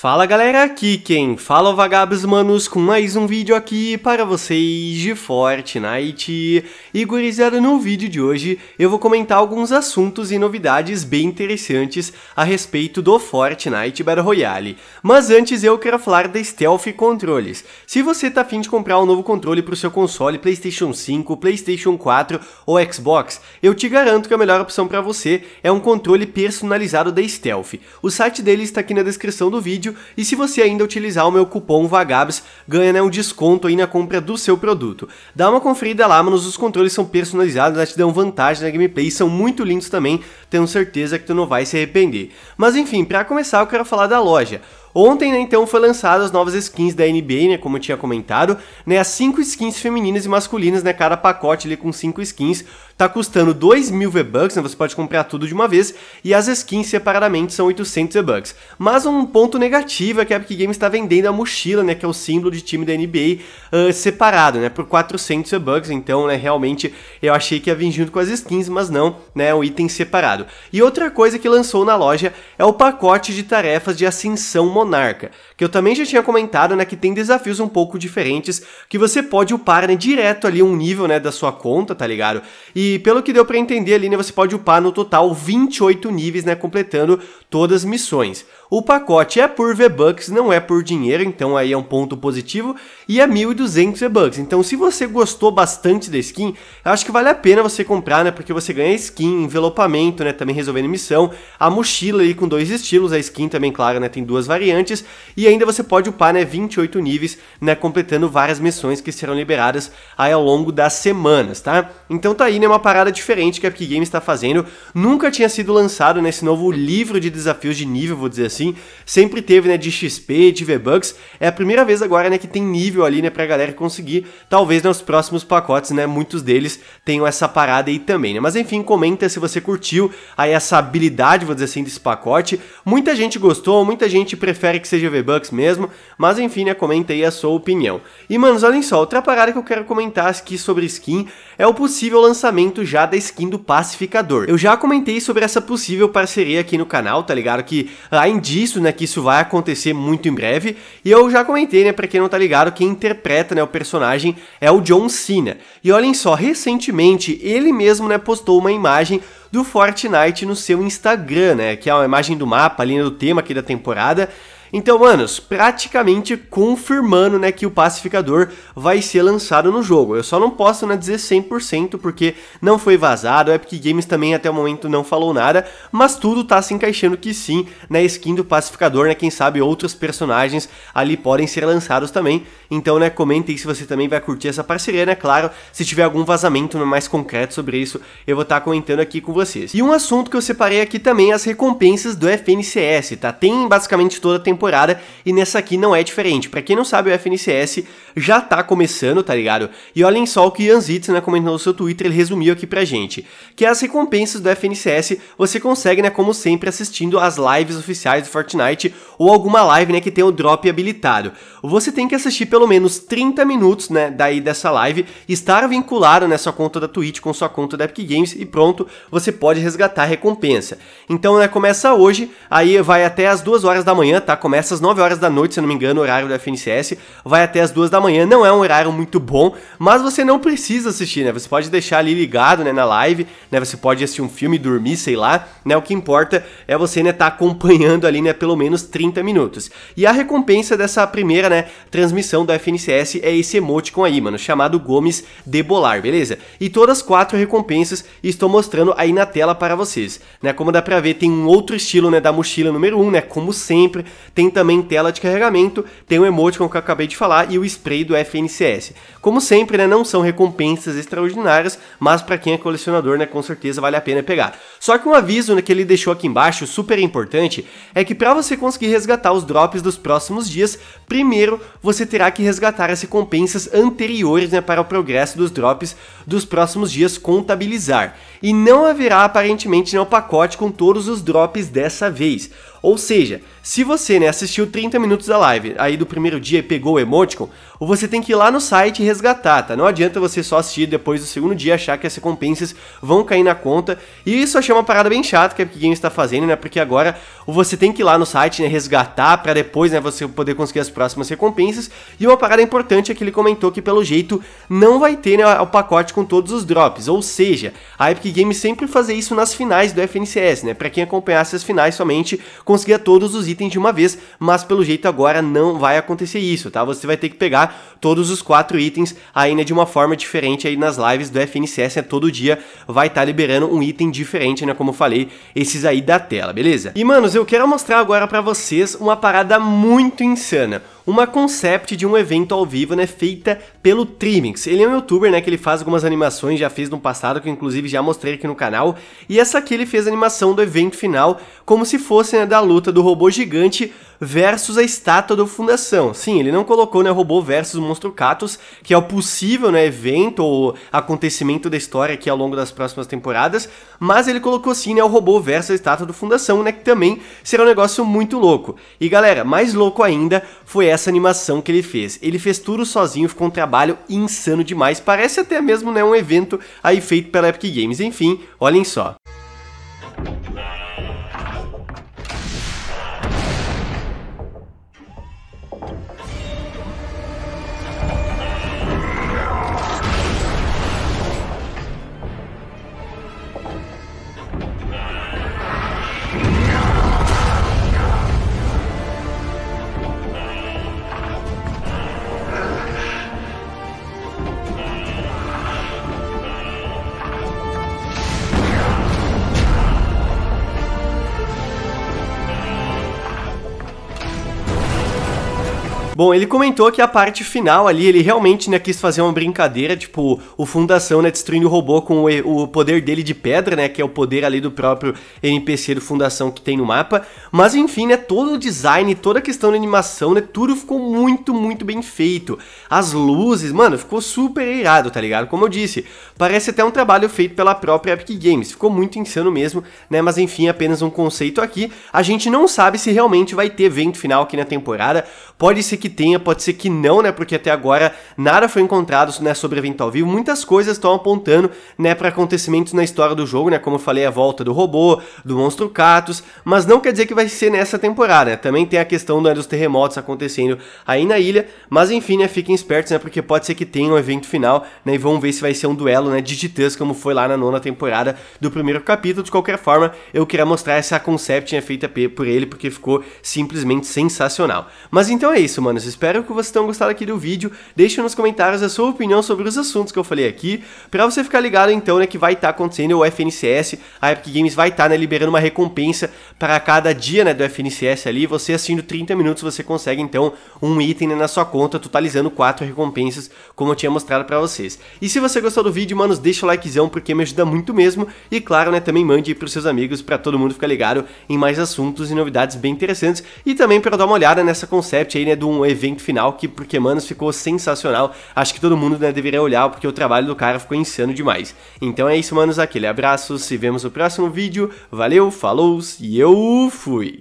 Fala galera, aqui quem fala é o vagabos manos com mais um vídeo aqui para vocês de Fortnite. E gurizada, no vídeo de hoje eu vou comentar alguns assuntos e novidades bem interessantes a respeito do Fortnite Battle Royale. Mas antes eu quero falar da Stealth Controles. Se você tá afim de comprar um novo controle para o seu console Playstation 5, Playstation 4 ou Xbox, eu te garanto que a melhor opção para você é um controle personalizado da Stealth. O site dele está aqui na descrição do vídeo vídeo e se você ainda utilizar o meu cupom VAGABS, ganha né, um desconto aí na compra do seu produto. Dá uma conferida lá, manos, os controles são personalizados, né, te dão vantagem na gameplay e são muito lindos também, tenho certeza que tu não vai se arrepender. Mas enfim, para começar eu quero falar da loja. Ontem, né, então, foi lançadas as novas skins da NBA, né, como eu tinha comentado, né, as 5 skins femininas e masculinas, né, cada pacote ali com 5 skins, tá custando 2 mil V-Bucks, né, você pode comprar tudo de uma vez, e as skins separadamente são 800 V-Bucks. Mas um ponto negativo é que a Epic Games está vendendo a mochila, né, que é o símbolo de time da NBA, uh, ah, separado, né, por 400 V-Bucks, então, né, realmente eu achei que ia vir junto com as skins, mas não, né, é um item separado. E outra coisa que lançou na loja é o pacote de tarefas de ascensão monarca Monarca, que eu também já tinha comentado, né, que tem desafios um pouco diferentes, que você pode upar, né, direto ali um nível, né, da sua conta, tá ligado? E pelo que deu para entender ali, né, você pode upar no total 28 níveis, né, completando todas as missões. O pacote é por V-Bucks, não é por dinheiro, então aí é um ponto positivo, e é 1.200 V-Bucks. Então se você gostou bastante da skin, acho que vale a pena você comprar, né, porque você ganha skin, envelopamento, né, também resolvendo missão, a mochila aí com dois estilos, a skin também, claro, né, tem duas variantes, e ainda você pode upar, né, 28 níveis, né, completando várias missões que serão liberadas aí ao longo das semanas, tá? Então tá aí, né, uma parada diferente que a Epic Games está fazendo, nunca tinha sido lançado nesse novo livro de desafios de nível, vou dizer assim, assim. Sempre teve, né, de XP, de V-Bucks. É a primeira vez agora, né, que tem nível ali, né, pra galera conseguir. Talvez nos próximos pacotes, né, muitos deles tenham essa parada aí também, né. Mas enfim, comenta se você curtiu aí essa habilidade, vou dizer assim, desse pacote. Muita gente gostou, muita gente prefere que seja V-Bucks mesmo. Mas enfim, né, comenta aí a sua opinião. E, manos, olhem só, outra parada que eu quero comentar aqui sobre skin é o possível lançamento já da skin do Pacificador. Eu já comentei sobre essa possível parceria aqui no canal, tá ligado? Que a ah, disso, né, que isso vai acontecer muito em breve. E eu já comentei, né, para quem não tá ligado, quem interpreta, né, o personagem é o John Cena. E olhem só, recentemente ele mesmo, né, postou uma imagem do Fortnite no seu Instagram, né, que é uma imagem do mapa ali né, do tema aqui da temporada. Então, manos, praticamente confirmando, né, que o pacificador vai ser lançado no jogo. Eu só não posso, né, dizer 100% porque não foi vazado, a Epic Games também até o momento não falou nada, mas tudo tá se encaixando que sim, na né, skin do pacificador, né, quem sabe outros personagens ali podem ser lançados também. Então, né, comenta se você também vai curtir essa parceria, né, claro, se tiver algum vazamento mais concreto sobre isso, eu vou estar tá comentando aqui com vocês. E um assunto que eu separei aqui também é as recompensas do FNCS, tá? Tem basicamente toda a temporada temporada e nessa aqui não é diferente. Para quem não sabe, o FNCS já tá começando, tá ligado? E olhem só o que Ian Zitz, né, comentou no seu Twitter, ele resumiu aqui pra gente, que as recompensas do FNCS você consegue, né, como sempre, assistindo as lives oficiais do Fortnite ou alguma live, né, que tem o drop habilitado. Você tem que assistir pelo menos 30 minutos, né, daí dessa live, estar vinculado, né, sua conta da Twitch com sua conta da Epic Games e pronto, você pode resgatar a recompensa. Então, né, começa hoje, aí vai até as 2 horas da manhã, tá? começa às 9 horas da noite, se não me engano, horário do FNCS, vai até as 2 da manhã, não é um horário muito bom, mas você não precisa assistir, né? Você pode deixar ali ligado, né, na live, né? Você pode assistir um filme, dormir, sei lá, né? O que importa é você, né, tá acompanhando ali, né, pelo menos 30 minutos. E a recompensa dessa primeira, né, transmissão do FNCS é esse com aí, mano, chamado Gomes Debolar, beleza? E todas as quatro recompensas estou mostrando aí na tela para vocês, né? Como dá pra ver, tem um outro estilo, né, da mochila número 1, um, né, como sempre, tem também tela de carregamento, tem o com o que eu acabei de falar e o spray do FNCS. Como sempre, né, não são recompensas extraordinárias, mas para quem é colecionador, né, com certeza vale a pena pegar. Só que um aviso né, que ele deixou aqui embaixo, super importante, é que para você conseguir resgatar os drops dos próximos dias, primeiro você terá que resgatar as recompensas anteriores né, para o progresso dos drops dos próximos dias contabilizar e não haverá aparentemente nenhum pacote com todos os drops dessa vez. Ou seja, se você né, assistiu 30 minutos da live aí do primeiro dia e pegou o emoticon, você tem que ir lá no site e resgatar, tá? Não adianta você só assistir depois do segundo dia e achar que as recompensas vão cair na conta. E isso achei uma parada bem chata que a Epic Games está fazendo, né? Porque agora você tem que ir lá no site, né, resgatar para depois, né, você poder conseguir as próximas recompensas. E uma parada importante é que ele comentou que pelo jeito não vai ter né, o pacote com todos os drops, ou seja, a Epic Game Games sempre fazia isso nas finais do FNCS, né? Para quem acompanhasse as finais somente conseguia todos os itens de uma vez, mas pelo jeito agora não vai acontecer isso, tá? Você vai ter que pegar todos os quatro itens ainda né, de uma forma diferente aí nas lives do FNCS, né? Todo dia vai estar tá liberando um item diferente, né? Como eu falei, esses aí da tela, beleza? E manos, eu quero mostrar agora para vocês uma parada muito insana uma concept de um evento ao vivo, né, feita pelo Trimix. Ele é um youtuber, né, que ele faz algumas animações, já fez no passado, que eu inclusive já mostrei aqui no canal, e essa aqui ele fez a animação do evento final, como se fosse, né, da luta do robô gigante versus a estátua do fundação. Sim, ele não colocou né, robô versus monstro Catus, que é o possível né, evento ou acontecimento da história aqui ao longo das próximas temporadas, mas ele colocou sim né, o robô versus a estátua do fundação, né, que também será um negócio muito louco. E galera, mais louco ainda foi essa animação que ele fez. Ele fez tudo sozinho, ficou um trabalho insano demais, parece até mesmo né, um evento aí feito pela Epic Games. Enfim, olhem só. Bom, ele comentou que a parte final ali, ele realmente né, quis fazer uma brincadeira, tipo, o Fundação né, destruindo o robô com o, o poder dele de pedra, né, que é o poder ali do próprio NPC do Fundação que tem no mapa. Mas enfim, né, todo o design, toda a questão da animação, né, tudo ficou muito, muito bem feito. As luzes, mano, ficou super irado, tá ligado? Como eu disse, parece até um trabalho feito pela própria Epic Games. Ficou muito insano mesmo, né, mas enfim, apenas um conceito aqui. A gente não sabe se realmente vai ter evento final aqui na temporada. Pode ser que que tenha, pode ser que não, né? Porque até agora nada foi encontrado né, sobre evento ao vivo. Muitas coisas estão apontando, né, para acontecimentos na história do jogo, né? Como eu falei, a volta do robô, do monstro Catus, mas não quer dizer que vai ser nessa temporada. Né? Também tem a questão né, dos terremotos acontecendo aí na ilha, mas enfim, né, fiquem espertos, né? Porque pode ser que tenha um evento final, né? E vamos ver se vai ser um duelo, né, de titãs como foi lá na nona temporada do primeiro capítulo. De qualquer forma, eu queria mostrar essa concept né, feita por ele porque ficou simplesmente sensacional. Mas então é isso, mano. Espero que vocês tenham gostado aqui do vídeo. Deixe nos comentários a sua opinião sobre os assuntos que eu falei aqui, para você ficar ligado então, né, que vai estar tá acontecendo o FNCS. A Epic Games vai estar, tá, né, liberando uma recompensa para cada dia, né, do FNCS ali. Você assistindo 30 minutos, você consegue então um item né, na sua conta, totalizando quatro recompensas, como eu tinha mostrado para vocês. E se você gostou do vídeo, manos, deixa o likezão porque me ajuda muito mesmo. E claro, né, também mande aí pros seus amigos para todo mundo ficar ligado em mais assuntos e novidades bem interessantes e também para dar uma olhada nessa concept aí, né, do um evento final, que porque, mano, ficou sensacional. Acho que todo mundo né, deveria olhar, porque o trabalho do cara ficou insano demais. Então é isso, manos. Aquele abraço, se vemos no próximo vídeo. Valeu, falou e eu fui!